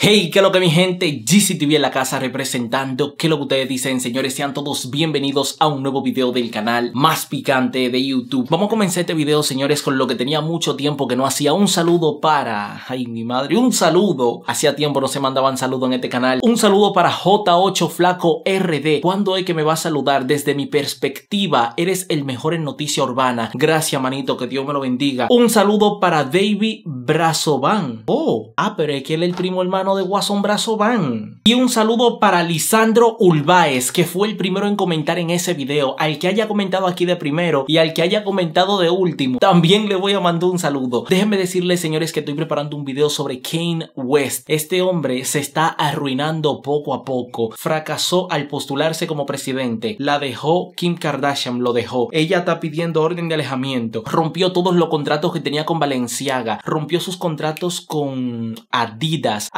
Hey, ¿qué lo que mi gente? GCTV en la casa representando ¿Qué lo que ustedes dicen? Señores, sean todos bienvenidos a un nuevo video del canal más picante de YouTube Vamos a comenzar este video, señores, con lo que tenía mucho tiempo que no hacía Un saludo para... Ay, mi madre, un saludo Hacía tiempo no se mandaban saludos en este canal Un saludo para J8 Flaco RD ¿Cuándo es que me va a saludar? Desde mi perspectiva, eres el mejor en noticia urbana Gracias, manito, que Dios me lo bendiga Un saludo para David Brazoban Oh, ah, pero es que él es el primo hermano de Guasón Brazo Van. Y un saludo para Lisandro ulváez que fue el primero en comentar en ese video, al que haya comentado aquí de primero y al que haya comentado de último, también le voy a mandar un saludo. Déjenme decirles, señores, que estoy preparando un video sobre Kane West. Este hombre se está arruinando poco a poco. Fracasó al postularse como presidente. La dejó Kim Kardashian, lo dejó. Ella está pidiendo orden de alejamiento. Rompió todos los contratos que tenía con Valenciaga. Rompió sus contratos con Adidas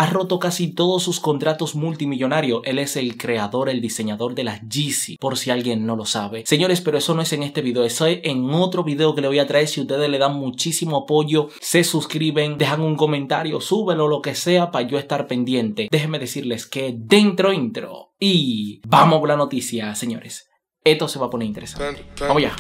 casi todos sus contratos multimillonarios. Él es el creador, el diseñador de las Yeezy, por si alguien no lo sabe. Señores, pero eso no es en este video, eso es en otro video que le voy a traer. Si ustedes le dan muchísimo apoyo, se suscriben, dejan un comentario, súbelo, lo que sea, para yo estar pendiente. Déjenme decirles que dentro intro. Y vamos con la noticia, señores. Esto se va a poner interesante. Vamos ya.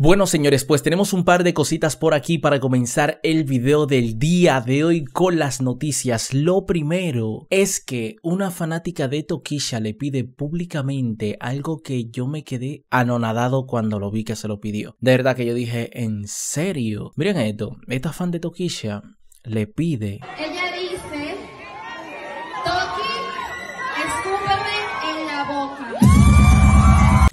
Bueno señores, pues tenemos un par de cositas por aquí para comenzar el video del día de hoy con las noticias. Lo primero es que una fanática de Tokisha le pide públicamente algo que yo me quedé anonadado cuando lo vi que se lo pidió. De verdad que yo dije, ¿en serio? Miren esto, esta fan de Tokisha le pide...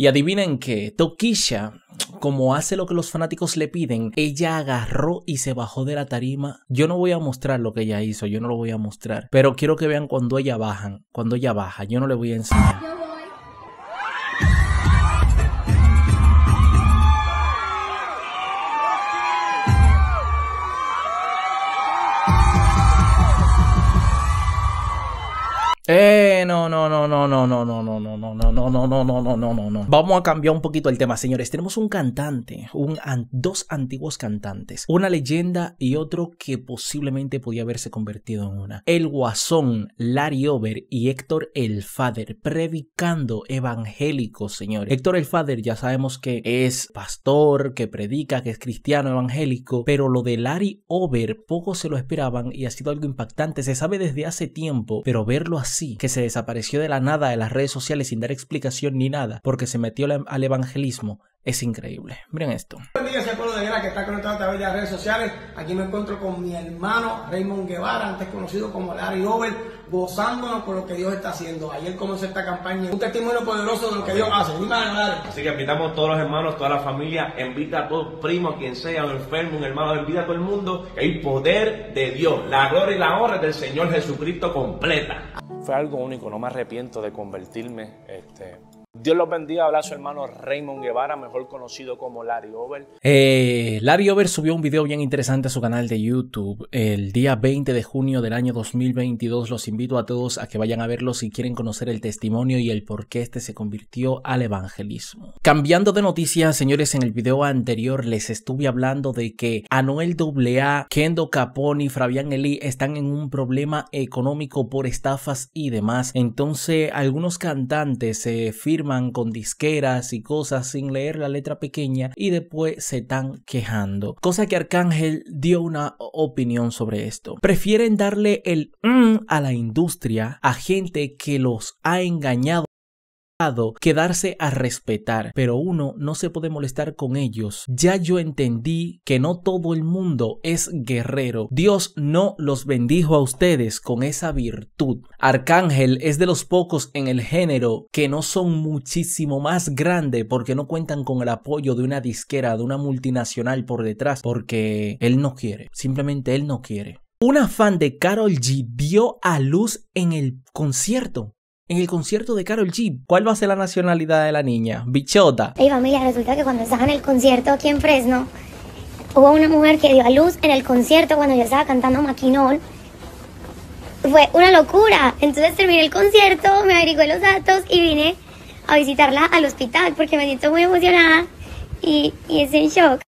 Y adivinen que Tokisha, como hace lo que los fanáticos le piden, ella agarró y se bajó de la tarima. Yo no voy a mostrar lo que ella hizo, yo no lo voy a mostrar. Pero quiero que vean cuando ella bajan, cuando ella baja, yo no le voy a enseñar. ¡Eh! no, no, no, no, no, no, no, no, no, no, no, no, no, no, no, no, no, no, Vamos a cambiar un poquito el tema, señores. Tenemos un cantante, un dos antiguos cantantes, una leyenda y otro que posiblemente podía haberse convertido en una. El Guasón, Larry Over y Héctor El Father, predicando evangélicos, señores. Héctor El Father ya sabemos que es pastor, que predica, que es cristiano evangélico, pero lo de Larry Over poco se lo esperaban y ha sido algo impactante. Se sabe desde hace tiempo, pero verlo así, que se desaparece apareció de la nada de las redes sociales sin dar explicación ni nada, porque se metió al em, evangelismo, es increíble. Miren esto. de que está conectado a través de las redes sociales. Aquí me encuentro con mi hermano Raymond Guevara, antes conocido como Larry Over, gozándonos por lo que Dios está haciendo. Ayer comenzó esta campaña, un testimonio poderoso de lo que Dios hace. Así que invitamos a todos los hermanos, toda la familia, invita a todos, primos, quien sea, un enfermo, un hermano, invita a todo el mundo, El poder de Dios, la gloria y la honra del Señor Jesucristo completa fue algo único, no me arrepiento de convertirme. Este, Dios los bendiga. Habla su hermano Raymond Guevara, mejor conocido como Larry Over. Eh, Larry Over subió un video bien interesante a su canal de YouTube el día 20 de junio del año 2022. Los invito a todos a que vayan a verlo si quieren conocer el testimonio y el por qué este se convirtió al evangelismo. Cambiando de noticias, señores, en el video anterior les estuve hablando de que Anuel AA, Kendo Capone y Fabián Eli están en un problema económico por estafas y demás. Entonces, algunos cantantes se firman con disqueras y cosas sin leer la letra pequeña y después se están quejando. Cosa que Arcángel dio una opinión sobre esto. Prefieren darle el mm a la industria, a gente que los ha engañado quedarse a respetar, pero uno no se puede molestar con ellos. Ya yo entendí que no todo el mundo es guerrero. Dios no los bendijo a ustedes con esa virtud. Arcángel es de los pocos en el género que no son muchísimo más grande porque no cuentan con el apoyo de una disquera, de una multinacional por detrás, porque él no quiere, simplemente él no quiere. Una fan de Carol G dio a luz en el concierto en el concierto de Carol G. ¿Cuál va a ser la nacionalidad de la niña? Bichota. Ey, familia, resulta que cuando estaba en el concierto aquí en Fresno, hubo una mujer que dio a luz en el concierto cuando yo estaba cantando Maquinón. Fue una locura. Entonces terminé el concierto, me averigué los datos y vine a visitarla al hospital porque me siento muy emocionada y, y es en shock.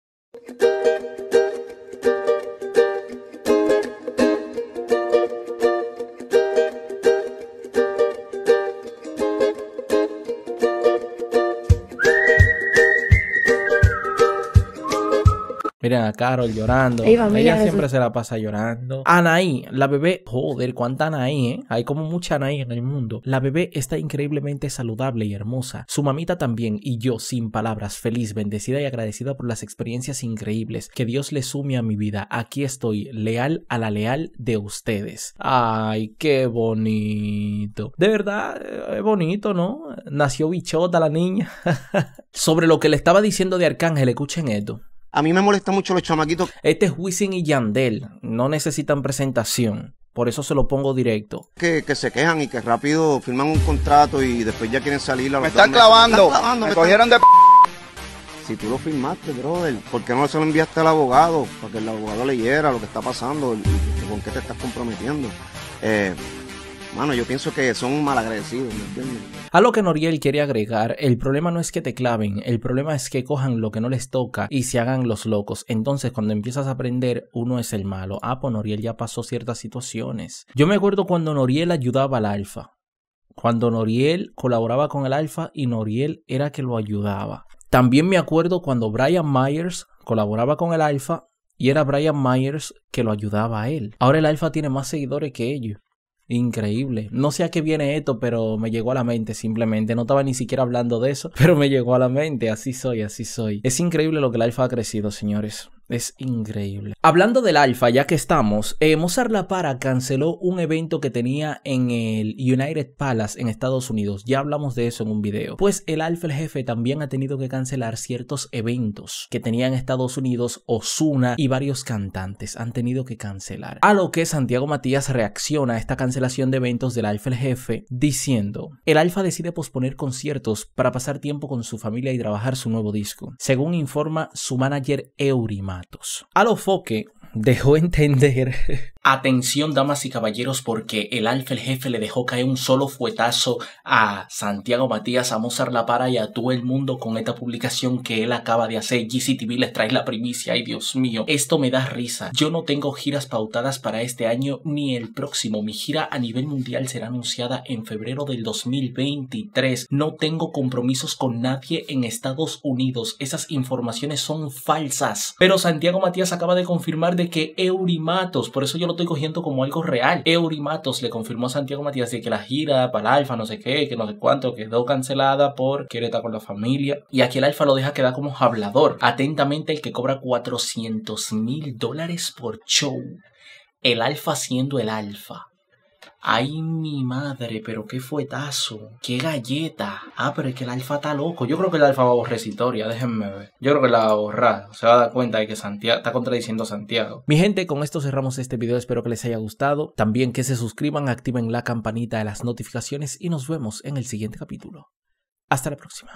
Miren a Carol llorando. Ella siempre se la pasa llorando. Anaí, la bebé, joder, cuánta Anaí, ¿eh? Hay como mucha Anaí en el mundo. La bebé está increíblemente saludable y hermosa. Su mamita también y yo, sin palabras, feliz, bendecida y agradecida por las experiencias increíbles. Que Dios le sume a mi vida. Aquí estoy, leal a la leal de ustedes. Ay, qué bonito. De verdad, eh, es bonito, ¿no? Nació bichota la niña. Sobre lo que le estaba diciendo de Arcángel, escuchen esto. A mí me molesta mucho los chamaquitos. Este es Wisin y Yandel, no necesitan presentación. Por eso se lo pongo directo. Que, se quejan y que rápido firman un contrato y después ya quieren salir. La me, están clavando. me, cogieron de Si tú lo firmaste, brother, ¿por qué no se lo enviaste al abogado? Para que el abogado leyera lo que está pasando y con qué te estás comprometiendo. Eh, Mano, yo pienso que son malagradecidos, ¿me entiendes? A lo que Noriel quiere agregar, el problema no es que te claven, el problema es que cojan lo que no les toca y se hagan los locos. Entonces, cuando empiezas a aprender, uno es el malo. Ah, pues Noriel ya pasó ciertas situaciones. Yo me acuerdo cuando Noriel ayudaba al alfa. Cuando Noriel colaboraba con el alfa y Noriel era que lo ayudaba. También me acuerdo cuando Brian Myers colaboraba con el alfa y era Brian Myers que lo ayudaba a él. Ahora el alfa tiene más seguidores que ellos. Increíble. No sé a qué viene esto, pero me llegó a la mente simplemente. No estaba ni siquiera hablando de eso, pero me llegó a la mente. Así soy, así soy. Es increíble lo que la alfa ha crecido, señores. Es increíble. Hablando del Alfa, ya que estamos, eh, Mozart La Para canceló un evento que tenía en el United Palace en Estados Unidos. Ya hablamos de eso en un video. Pues el Alfa, el jefe, también ha tenido que cancelar ciertos eventos que tenía en Estados Unidos, Osuna y varios cantantes han tenido que cancelar. A lo que Santiago Matías reacciona a esta cancelación de eventos del Alfa, el jefe, diciendo: El Alfa decide posponer conciertos para pasar tiempo con su familia y trabajar su nuevo disco. Según informa su manager Eurima los Foque dejó entender. Atención, damas y caballeros, porque el alfa, el jefe, le dejó caer un solo fuetazo a Santiago Matías, a Mozart La Para y a todo el mundo con esta publicación que él acaba de hacer. GCTV les trae la primicia. Ay, Dios mío, esto me da risa. Yo no tengo giras pautadas para este año ni el próximo. Mi gira a nivel mundial será anunciada en febrero del 2023. No tengo compromisos con nadie en Estados Unidos. Esas informaciones son falsas. Pero Santiago Matías acaba de confirmar que Eurimatos, por eso yo lo estoy cogiendo como algo real, Eurimatos le confirmó a Santiago Matías de que la gira para el Alfa, no sé qué, que no sé cuánto, quedó cancelada Por quiere estar con la familia. Y aquí el Alfa lo deja quedar como hablador. Atentamente el que cobra 400 mil dólares por show. El Alfa siendo el Alfa. Ay, mi madre, pero qué fuetazo. Qué galleta. Ah, pero es que el alfa está loco. Yo creo que el alfa va a borrar déjenme ver. Yo creo que la va a borrar. Se va a dar cuenta de que Santiago está contradiciendo a Santiago. Mi gente, con esto cerramos este video. Espero que les haya gustado. También que se suscriban, activen la campanita de las notificaciones y nos vemos en el siguiente capítulo. Hasta la próxima.